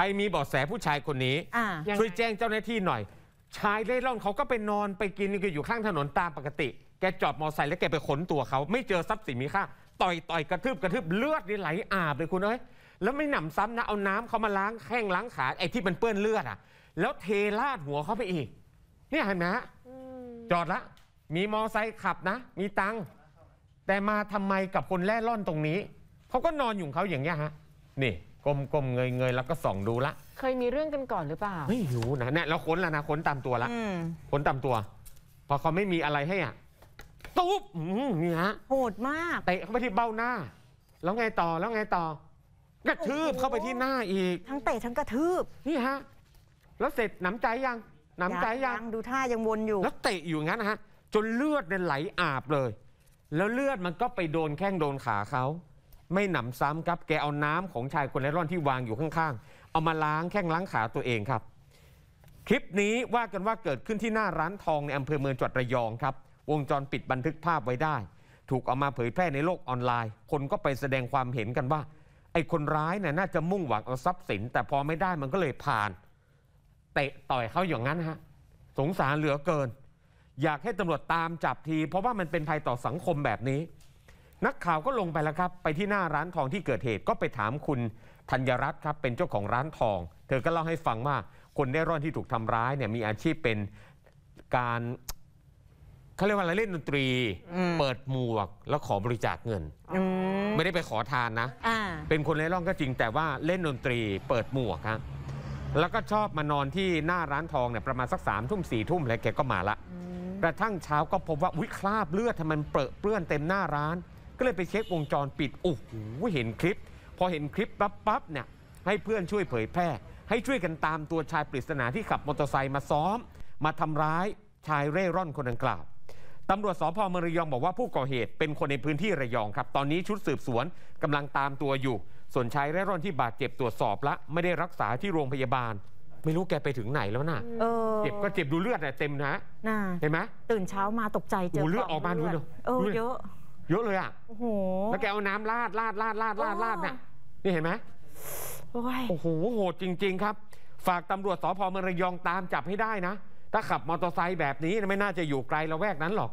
ครมีเบาะแสผู้ชายคนนี้ ช่วยแจ้งเจ้าหน้าที่หน่อย ชายเร่ร่อนเขาก็ไปนอนไปกินก็อยู่ข้างถนนตามปกติ แกจอดมอไซค์แล้วแกไปขนตัวเขา ไม่เจอทรัพย์สินมีค่า ต่อยต่อยกระทืบกระทืบเลือดนี่ไหลอาบเลยคุณเอ้ย แล้วไม่หนำซ้ำนะเอาน้ำเขามาล้างแข้งล้างขา ไอ้ที่มันเปื้อนเลือดอ่ะ แล้วเทราดหัวเขาไปอีก เนี่ยเห็นไหมฮะจอดละ มีมอไซค์ขับนะ มีตังค์แต่มาทำไมกับคนแร่ร่อนตรงนี้ เขาก็นอนอยู่ของเขาอย่างเงี้ยฮะ นี่ก้มๆเงยเงยๆแล้วก็ส่องดูละ เคยมีเรื่องกันก่อนหรือเปล่า ไม่รู้นะเนี่ยเราค้นแล้วนะค้นตามตัวละค้นตามตัวพอเขาไม่มีอะไรให้อ่ะตุ๊บอืมนี่ฮะโหดมากเตะเข้าไปที่เบ้าหน้า แล้วไงต่อแล้วไงต่อกระทืบเข้าไปที่หน้าอีกทั้งเตะทั้งกระทืบนี่ฮะแล้วเสร็จหนำใจยังหนำใจยังดูท่ายังวนอยู่แล้วเตะอยู่งั้นนะฮะ จนเลือดเนี่ยไหลอาบเลย แล้วเลือดมันก็ไปโดนแข้งโดนขาเขาไม่หนำซ้ำครับแกเอาน้ำของชายคนเร่ร่อนที่วางอยู่ข้างๆ เอามาล้างแข้งล้างขาตัวเองครับ คลิปนี้ว่ากันว่าเกิดขึ้นที่หน้าร้านทองในอำเภอเมืองจังหวัดระยองครับ วงจรปิดบันทึกภาพไว้ได้ ถูกเอามาเผยแพร่ในโลกออนไลน์ คนก็ไปแสดงความเห็นกันว่า ไอ้คนร้ายเนี่ยน่าจะมุ่งหวังเอาทรัพย์สิน แต่พอไม่ได้มันก็เลยผ่านเตะต่อยเขาอย่างนั้นฮะสงสารเหลือเกิน อยากให้ตำรวจตามจับที เพราะว่ามันเป็นภัยต่อสังคมแบบนี้นักข่าวก็ลงไปแล้วครับไปที่หน้าร้านทองที่เกิดเหตุก็ไปถามคุณธัญรัตน์ครับ เป็นเจ้าของร้านทอง เธอก็เล่าให้ฟังว่า คนได้ร่อนที่ถูกทำร้ายเนี่ยมีอาชีพเป็นการเขาเรียกว่าอะไรเล่นดนตรี เปิดหมวก แล้วขอบริจาคเงินไม่ได้ไปขอทานนะเป็นคนเล่ร่อนก็จริงแต่ว่าเล่นดนตรีเปิดหมวกฮะแล้วก็ชอบมานอนที่หน้าร้านทองเนี่ยประมาณสักสามทุ่มสี่ทุ่มอะไรแกก็มาละกระทั่งเช้าก็พบว่าอุ้ยคราบเลือดทำไมเปื้อนเต็มหน้าร้านก็เลยไปเช็ควงจรปิด โอ้โหเห็นคลิป พอเห็นคลิปปั๊บปั๊บเนี่ย ให้เพื่อนช่วยเผยแพร่ ให้ช่วยกันตามตัวชายปริศนาที่ขับมอเตอร์ไซค์มาซ้อม มาทำร้ายชายเร่ร่อนคนดังกล่าวตำรวจสพเมืองระยองบอกว่าผู้ก่อเหตุเป็นคนในพื้นที่ระยองครับ ตอนนี้ชุดสืบสวนกำลังตามตัวอยู่ ส่วนชายเร่ร่อนที่บาดเจ็บตรวจสอบละไม่ได้รักษาที่โรงพยาบาลไม่รู้แกไปถึงไหนแล้วนะ่ะเจ็บก็เจ็บดูเลือดเต็มนะเห็นไหมตื่นเช้ามาตกใจเจอเลือดออกมาดูเนอะเยอะเยอะเลยอ่ะโอ้โหแล้วแกเอาน้ำราดราดราดราดราดราดเนี่ยนี่เห็นไหม โอ้โหโหดจริง ๆ ครับ ฝากตำรวจสพเมืองระยองตามจับให้ได้นะ ถ้าขับมอเตอร์ไซค์แบบนี้ไม่น่าจะอยู่ไกลละแวกนั้นหรอก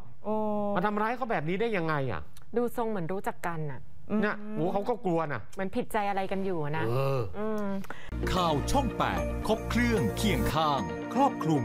มาทำร้ายเขาแบบนี้ได้ยังไงอ่ะ ดูทรงเหมือนรู้จักกันอ่ะเนี่ยหมูเขาก็กลัวน่ะ มันผิดใจอะไรกันอยู่นะข่าวช่อง 8 ครบเครื่องเคียงข้าง ครอบคลุม